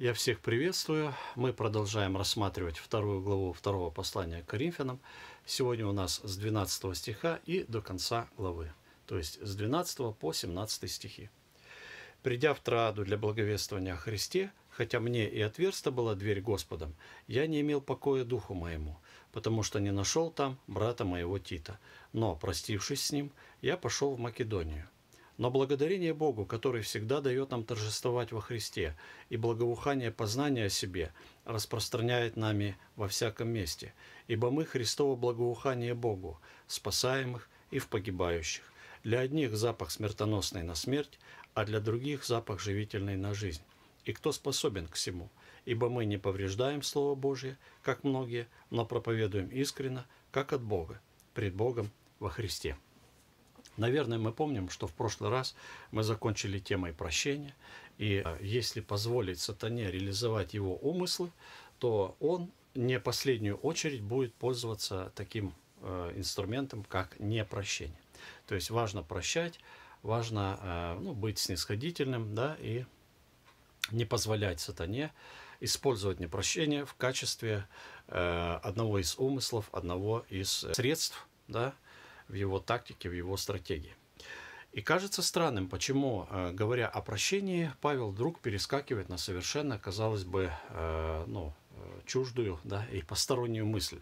Я всех приветствую. Мы продолжаем рассматривать вторую главу второго послания к Коринфянам. Сегодня у нас с 12 стиха и до конца главы, то есть с 12 по 17 стихи. «Придя в Трааду для благовествования о Христе, хотя мне и отверста была дверь Господом, я не имел покоя духу моему, потому что не нашел там брата моего Тита. Но, простившись с ним, я пошел в Македонию» Но благодарение Богу, который всегда дает нам торжествовать во Христе, и благовухание познания о себе распространяет нами во всяком месте, ибо мы Христово благоухание Богу, спасаемых и в погибающих. Для одних запах смертоносный на смерть, а для других запах живительный на жизнь. И кто способен к всему? Ибо мы не повреждаем Слово Божие, как многие, но проповедуем искренно, как от Бога, пред Богом во Христе. Наверное, мы помним, что в прошлый раз мы закончили темой прощения, и э, если позволить сатане реализовать его умыслы, то он не последнюю очередь будет пользоваться таким э, инструментом, как непрощение. То есть важно прощать, важно э, ну, быть снисходительным да, и не позволять сатане использовать непрощение в качестве одного из умыслов, одного из средств да, – в его тактике, в его стратегии. И кажется странным, почему, э, говоря о прощении, Павел вдруг перескакивает на совершенно, казалось бы, э, ну, э, чуждую да, и постороннюю мысль.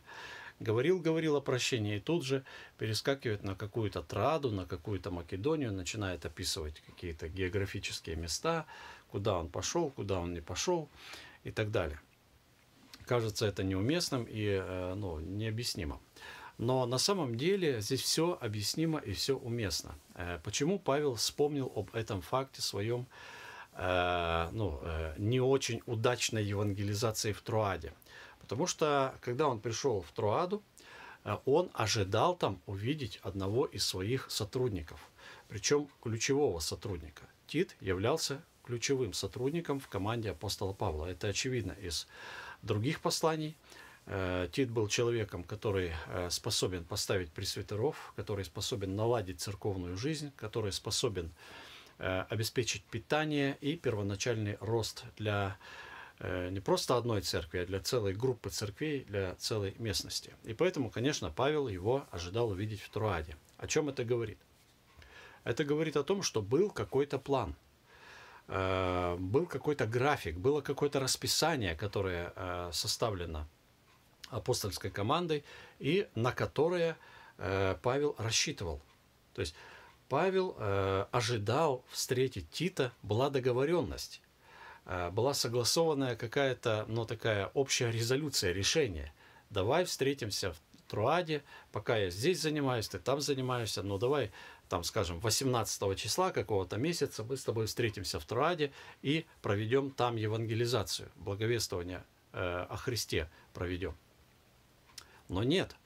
Говорил, говорил о прощении, и тут же перескакивает на какую-то Траду, на какую-то Македонию, начинает описывать какие-то географические места, куда он пошел, куда он не пошел и так далее. Кажется это неуместным и ну, необъяснимым. Но на самом деле здесь все объяснимо и все уместно. Э, почему Павел вспомнил об этом факте своем э, ну, э, не очень удачной евангелизации в Труаде? Потому что, когда он пришел в Труаду, он ожидал там увидеть одного из своих сотрудников, причем ключевого сотрудника. Тит являлся ключевым сотрудником в команде апостола Павла. Это очевидно из других посланий – Э, Тит был человеком, который э, способен поставить пресвитеров, который способен наладить церковную жизнь, который способен э, обеспечить питание и первоначальный рост для не просто одной церкви, а для целой группы церквей, для целой местности. И поэтому, конечно, Павел его ожидал увидеть в Труаде. О чем это говорит? Это говорит о том, что был какой-то план, был какой-то график, было какое-то расписание, которое составлено апостольской командой, и на которое э, Павел рассчитывал. То есть Павел э, ожидал встретить Тита, была договоренность, э, была согласованная какая-то, ну, такая общая резолюция, решение. Давай встретимся в Труаде, пока я здесь занимаюсь, ты там занимаешься, ну давай, там, скажем, 18 числа какого-то месяца мы с тобой встретимся в Труаде и проведем там евангелизацию, благовествование э, о Христе проведем. Но нет,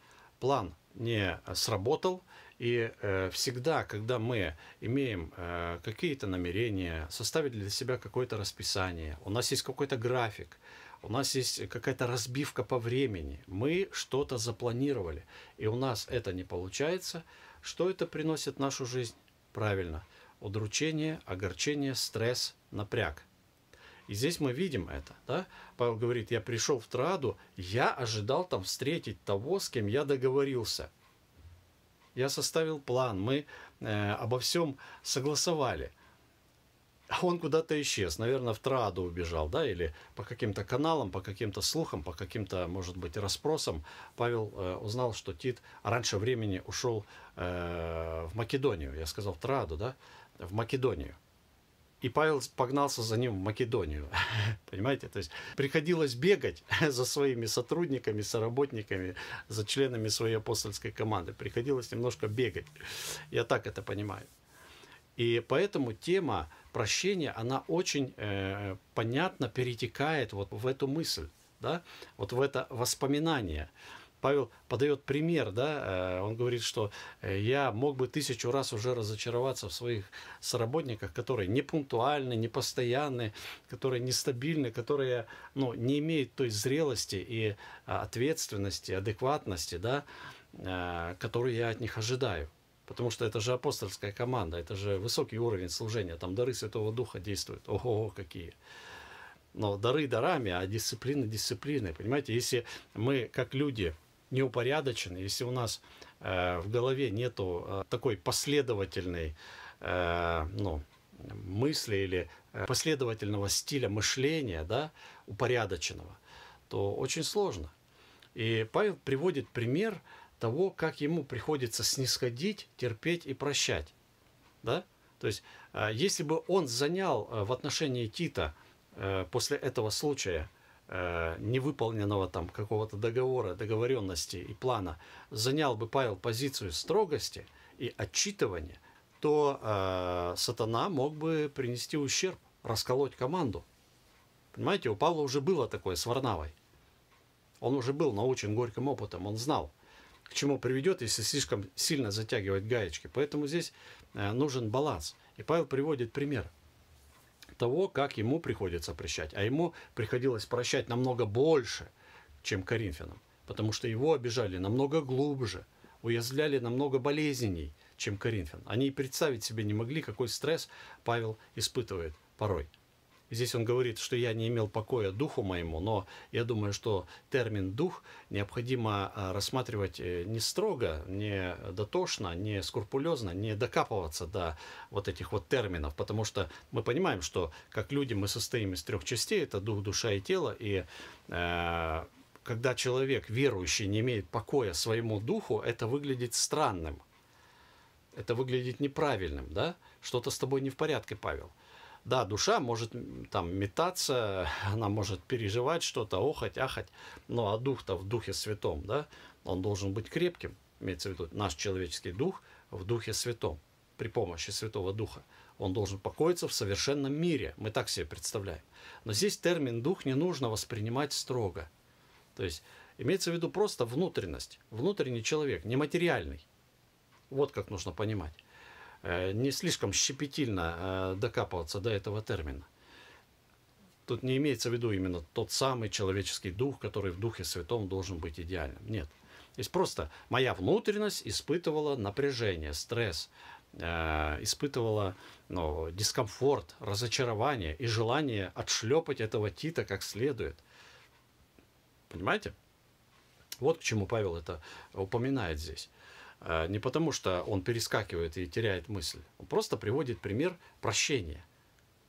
план не э, сработал, и э, всегда, когда мы имеем э, какие-то намерения, составить для себя какое-то расписание, у нас есть какой-то график, у нас есть какая-то разбивка по времени, мы что-то запланировали, и у нас это не получается, что это приносит в нашу жизнь? Правильно, удручение, огорчение, стресс, напряг – и здесь мы видим это. Да? Павел говорит, я пришел в Траду, я ожидал там встретить того, с кем я договорился. Я составил план, мы э, обо всем согласовали. А он куда-то исчез, наверное, в Траду убежал, да, или по каким-то каналам, по каким-то слухам, по каким-то, может быть, расспросам Павел э, узнал, что Тит раньше времени ушел э, в Македонию. Я сказал в Траду, да, в Македонию и Павел погнался за ним в Македонию. Понимаете? То есть приходилось бегать за своими сотрудниками, соработниками, за членами своей апостольской команды. Приходилось немножко бегать. Я так это понимаю. И поэтому тема прощения, она очень э, понятно перетекает вот в эту мысль, да? вот в это воспоминание. Павел подает пример, да, э, он говорит, что э, я мог бы тысячу раз уже разочароваться в своих сработниках, которые не пунктуальны, не постоянны, которые нестабильны, которые, ну, не имеют той зрелости и э, ответственности, адекватности, да, которую я от них ожидаю. Потому что это же апостольская команда, это же высокий уровень служения, там дары Святого Духа действуют. Ого, какие! Но дары дарами, а дисциплина дисциплиной. Понимаете, если мы как люди – неупорядочен, если у нас э, в голове нету э, такой последовательной э, ну, мысли или э, последовательного стиля мышления, да, упорядоченного, то очень сложно. И Павел приводит пример того, как ему приходится снисходить, терпеть и прощать. Да? То есть, э, если бы он занял э, в отношении Тита после этого случая – э, невыполненного там какого-то договора, договоренности и плана, занял бы Павел позицию строгости и отчитывания, то э, сатана мог бы принести ущерб, расколоть команду. Понимаете, у Павла уже было такое с Варнавой. Он уже был научен горьким опытом, он знал, к чему приведет, если слишком сильно затягивать гаечки. Поэтому здесь э, нужен баланс. И Павел приводит пример – того, как ему приходится прощать. А ему приходилось прощать намного больше, чем Коринфянам, потому что его обижали намного глубже, уязвляли намного болезненней, чем Коринфян. Они и представить себе не могли, какой стресс Павел испытывает порой. Здесь он говорит, что я не имел покоя духу моему, но я думаю, что термин «дух» необходимо а, рассматривать э, не строго, не дотошно, не скрупулезно, не докапываться до вот этих вот терминов, потому что мы понимаем, что как люди мы состоим из трех частей, это дух, душа и тело, и э, когда человек верующий не имеет покоя своему духу, это выглядит странным, это выглядит неправильным, да? Что-то с тобой не в порядке, Павел. Да, душа может там метаться, она может переживать что-то, охать, ахать, но а дух-то в духе святом, да, он должен быть крепким, имеется в виду наш человеческий дух в духе святом, при помощи Святого Духа. Он должен покоиться в совершенном мире, мы так себе представляем. Но здесь термин «дух» не нужно воспринимать строго. То есть имеется в виду просто внутренность, внутренний человек, нематериальный. Вот как нужно понимать. Э, не слишком щепетильно э, докапываться до этого термина. Тут не имеется в виду именно тот самый человеческий дух, который в Духе Святом должен быть идеальным. Нет. То есть просто моя внутренность испытывала напряжение, стресс, э, испытывала ну, дискомфорт, разочарование и желание отшлепать этого Тита как следует. Понимаете? Вот к чему Павел это упоминает здесь. А, не потому, что он перескакивает и теряет мысль. Он просто приводит пример прощения.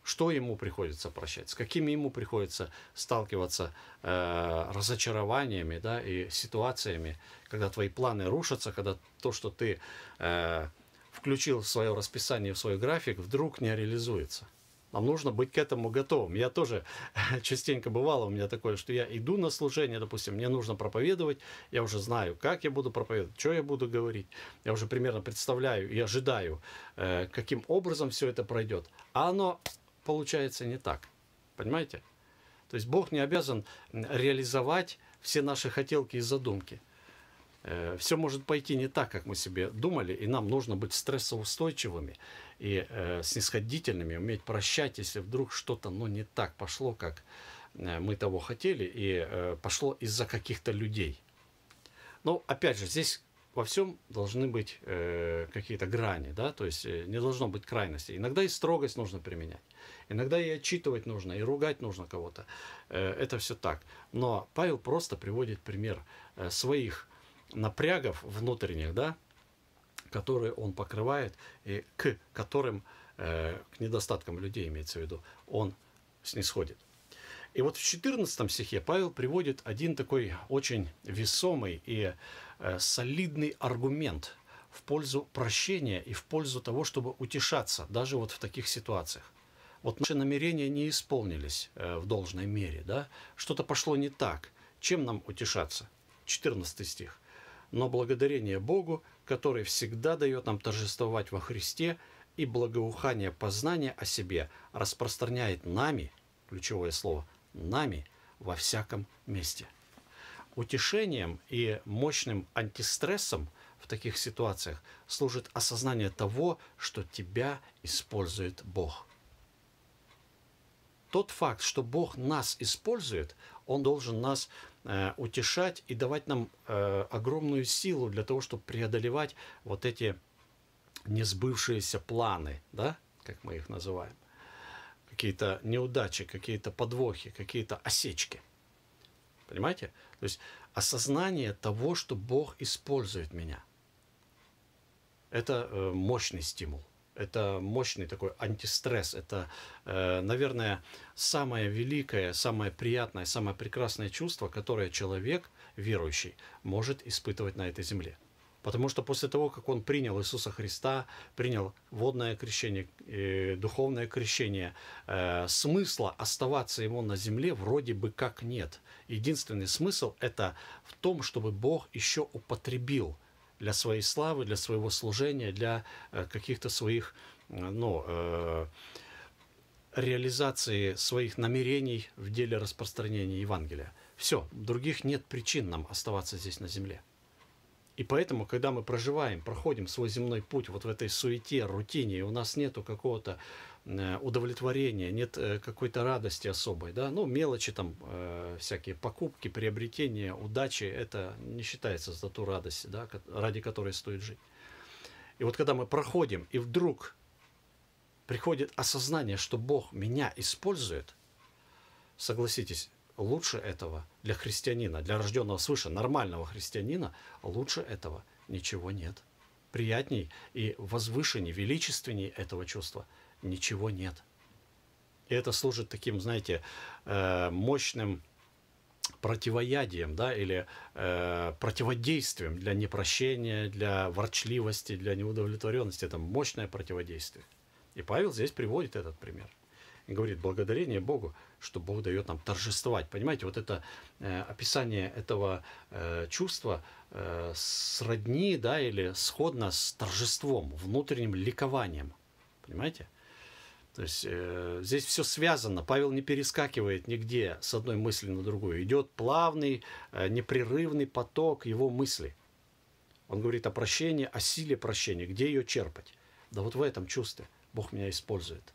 Что ему приходится прощать, с какими ему приходится сталкиваться э, разочарованиями да, и ситуациями, когда твои планы рушатся, когда то, что ты э, включил в свое расписание, в свой график, вдруг не реализуется нам нужно быть к этому готовым. Я тоже частенько бывало у меня такое, что я иду на служение, допустим, мне нужно проповедовать, я уже знаю, как я буду проповедовать, что я буду говорить, я уже примерно представляю и ожидаю, э, каким образом все это пройдет. А оно получается не так. Понимаете? То есть Бог не обязан реализовать все наши хотелки и задумки – Э, все может пойти не так, как мы себе думали, и нам нужно быть стрессоустойчивыми и э, снисходительными, уметь прощать, если вдруг что-то ну, не так пошло, как э, мы того хотели, и э, пошло из-за каких-то людей. Но опять же, здесь во всем должны быть э, какие-то грани, да, то есть э, не должно быть крайности. Иногда и строгость нужно применять, иногда и отчитывать нужно, и ругать нужно кого-то. Э, это все так. Но Павел просто приводит пример э, своих напрягов внутренних, да, которые он покрывает и к которым, э, к недостаткам людей имеется в виду, он снисходит. И вот в 14 стихе Павел приводит один такой очень весомый и э, солидный аргумент в пользу прощения и в пользу того, чтобы утешаться даже вот в таких ситуациях. Вот наши намерения не исполнились э, в должной мере, да? Что-то пошло не так. Чем нам утешаться? 14 стих но благодарение Богу, который всегда дает нам торжествовать во Христе и благоухание познания о себе распространяет нами, ключевое слово, нами во всяком месте. Утешением и мощным антистрессом в таких ситуациях служит осознание того, что тебя использует Бог. Тот факт, что Бог нас использует, Он должен нас Э, утешать и давать нам э, огромную силу для того, чтобы преодолевать вот эти несбывшиеся планы, да, как мы их называем, какие-то неудачи, какие-то подвохи, какие-то осечки. Понимаете? То есть осознание того, что Бог использует меня. Это э, мощный стимул. Это мощный такой антистресс. Это, э, наверное, самое великое, самое приятное, самое прекрасное чувство, которое человек, верующий, может испытывать на этой земле. Потому что после того, как он принял Иисуса Христа, принял водное крещение, э, духовное крещение, э, смысла оставаться ему на земле вроде бы как нет. Единственный смысл это в том, чтобы Бог еще употребил для своей славы, для своего служения, для э, каких-то своих, э, ну, э, реализации своих намерений в деле распространения Евангелия. Все, других нет причин нам оставаться здесь на земле. И поэтому, когда мы проживаем, проходим свой земной путь вот в этой суете, рутине, и у нас нету какого-то э, удовлетворения, нет э, какой-то радости особой, да, ну, мелочи там, э, всякие покупки, приобретения, удачи, это не считается за ту радость, да, ради которой стоит жить. И вот когда мы проходим, и вдруг приходит осознание, что Бог меня использует, согласитесь, лучше этого для христианина, для рожденного свыше, нормального христианина, лучше этого ничего нет. Приятней и возвышенней, величественней этого чувства ничего нет. И это служит таким, знаете, э, мощным противоядием, да, или э, противодействием для непрощения, для ворчливости, для неудовлетворенности. Это мощное противодействие. И Павел здесь приводит этот пример – и говорит благодарение Богу, что Бог дает нам торжествовать. Понимаете, вот это э, описание этого э, чувства э, сродни, да, или сходно с торжеством, внутренним ликованием. Понимаете? То есть э, здесь все связано. Павел не перескакивает нигде с одной мысли на другую. Идет плавный, э, непрерывный поток его мыслей. Он говорит о прощении, о силе прощения, где ее черпать. Да вот в этом чувстве Бог меня использует.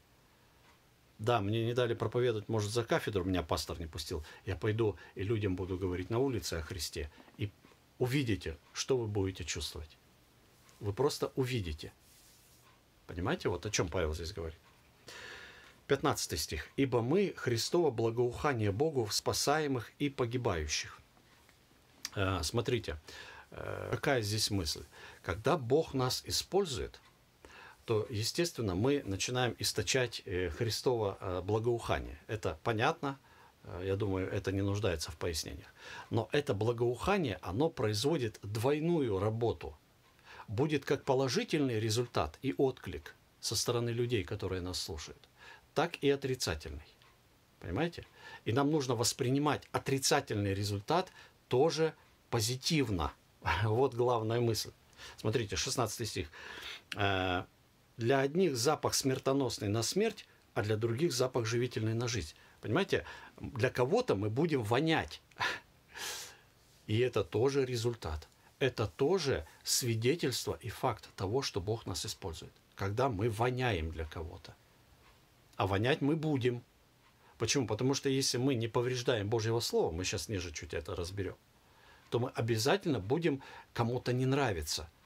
Да, мне не дали проповедовать, может, за кафедру меня пастор не пустил. Я пойду и людям буду говорить на улице о Христе. И увидите, что вы будете чувствовать. Вы просто увидите. Понимаете, вот о чем Павел здесь говорит. 15 стих. «Ибо мы Христово благоухание Богу в спасаемых и погибающих». Э, смотрите, э, какая здесь мысль. Когда Бог нас использует – то, естественно, мы начинаем источать э, Христово э, благоухание. Это понятно, э, я думаю, это не нуждается в пояснениях. Но это благоухание, оно производит двойную работу. Будет как положительный результат и отклик со стороны людей, которые нас слушают, так и отрицательный. Понимаете? И нам нужно воспринимать отрицательный результат тоже позитивно. Вот главная мысль. Смотрите, 16 стих для одних запах смертоносный на смерть, а для других запах живительный на жизнь. Понимаете, для кого-то мы будем вонять. И это тоже результат. Это тоже свидетельство и факт того, что Бог нас использует. Когда мы воняем для кого-то. А вонять мы будем. Почему? Потому что если мы не повреждаем Божьего Слова, мы сейчас ниже чуть это разберем, то мы обязательно будем кому-то не нравиться –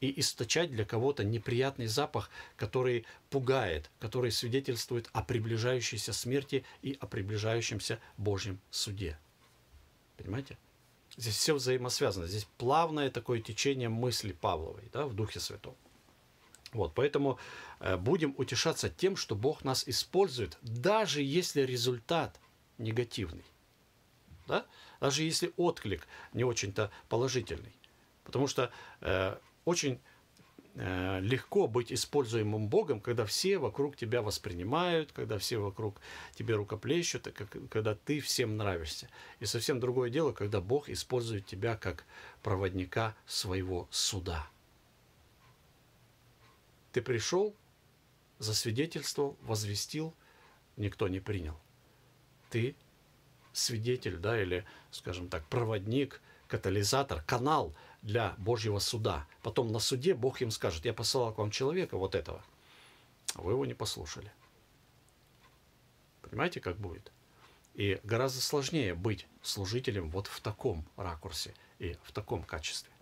и источать для кого-то неприятный запах, который пугает, который свидетельствует о приближающейся смерти и о приближающемся Божьем суде. Понимаете? Здесь все взаимосвязано. Здесь плавное такое течение мысли Павловой да, в Духе Святом. Вот, поэтому э, будем утешаться тем, что Бог нас использует, даже если результат негативный. Да? Даже если отклик не очень-то положительный. Потому что э, очень э, легко быть используемым Богом, когда все вокруг тебя воспринимают, когда все вокруг тебе рукоплещут, когда ты всем нравишься. И совсем другое дело, когда Бог использует тебя как проводника своего суда. Ты пришел, засвидетельствовал, возвестил, никто не принял. Ты свидетель, да, или, скажем так, проводник, катализатор, канал – для Божьего суда. Потом на суде Бог им скажет, я посылал к вам человека вот этого. А вы его не послушали. Понимаете, как будет? И гораздо сложнее быть служителем вот в таком ракурсе и в таком качестве.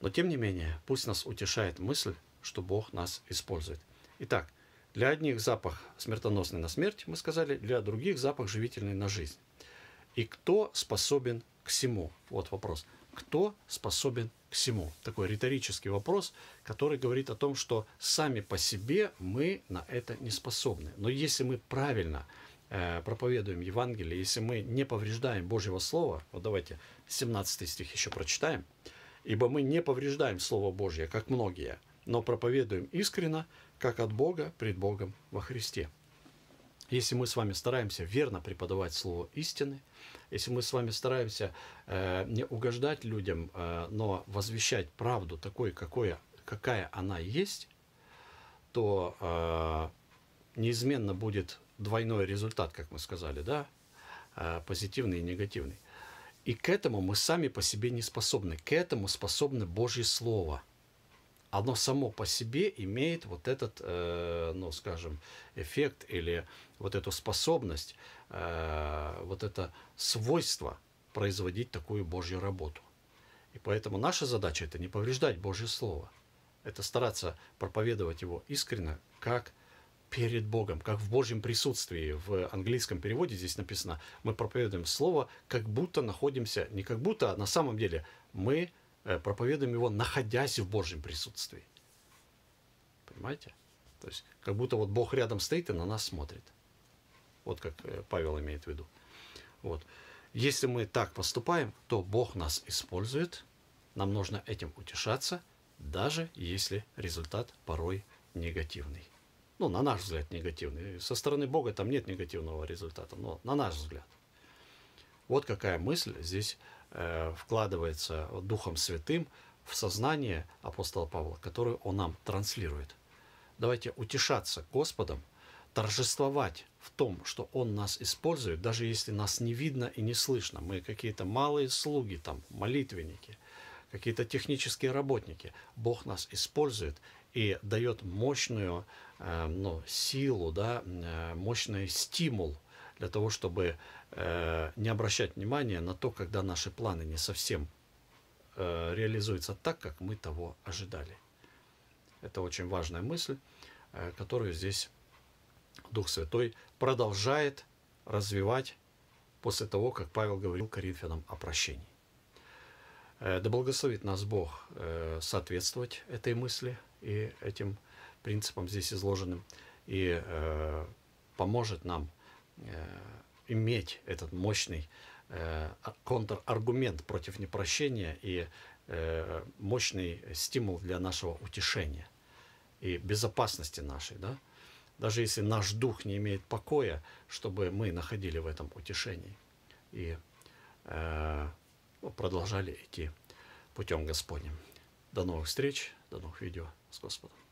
Но тем не менее, пусть нас утешает мысль, что Бог нас использует. Итак, для одних запах смертоносный на смерть, мы сказали, для других запах живительный на жизнь. И кто способен к всему? Вот вопрос. Кто способен к всему? Такой риторический вопрос, который говорит о том, что сами по себе мы на это не способны. Но если мы правильно э, проповедуем Евангелие, если мы не повреждаем Божьего Слова, вот давайте 17 стих еще прочитаем, «Ибо мы не повреждаем Слово Божье, как многие, но проповедуем искренно, как от Бога пред Богом во Христе». Если мы с вами стараемся верно преподавать слово истины, если мы с вами стараемся э, не угождать людям, э, но возвещать правду такой, какой, какая она есть, то э, неизменно будет двойной результат, как мы сказали, да, э, позитивный и негативный. И к этому мы сами по себе не способны. К этому способны Божье Слово – оно само по себе имеет вот этот, э, ну, скажем, эффект или вот эту способность, э, вот это свойство производить такую Божью работу. И поэтому наша задача – это не повреждать Божье Слово. Это стараться проповедовать его искренно, как перед Богом, как в Божьем присутствии. В английском переводе здесь написано, мы проповедуем Слово, как будто находимся, не как будто, а на самом деле мы – Э, проповедуем его, находясь в Божьем присутствии. Понимаете? То есть, как будто вот Бог рядом стоит и на нас смотрит. Вот как э, Павел имеет в виду. Вот. Если мы так поступаем, то Бог нас использует. Нам нужно этим утешаться, даже если результат порой негативный. Ну, на наш взгляд, негативный. Со стороны Бога там нет негативного результата, но на наш взгляд. Вот какая мысль здесь Э, вкладывается Духом Святым в сознание апостола Павла, которое он нам транслирует. Давайте утешаться Господом, торжествовать в том, что Он нас использует, даже если нас не видно и не слышно. Мы какие-то малые слуги, там, молитвенники, какие-то технические работники. Бог нас использует и дает мощную э, ну, силу, да, э, мощный стимул – для того, чтобы э, не обращать внимания на то, когда наши планы не совсем э, реализуются так, как мы того ожидали. Это очень важная мысль, э, которую здесь Дух Святой продолжает развивать после того, как Павел говорил Коринфянам о прощении. Э, да благословит нас Бог э, соответствовать этой мысли и этим принципам здесь изложенным, и э, поможет нам Э, иметь этот мощный э, а, контраргумент против непрощения и э, мощный стимул для нашего утешения и безопасности нашей, да? Даже если наш дух не имеет покоя, чтобы мы находили в этом утешении и э, ну, продолжали идти путем Господним. До новых встреч, до новых видео с Господом.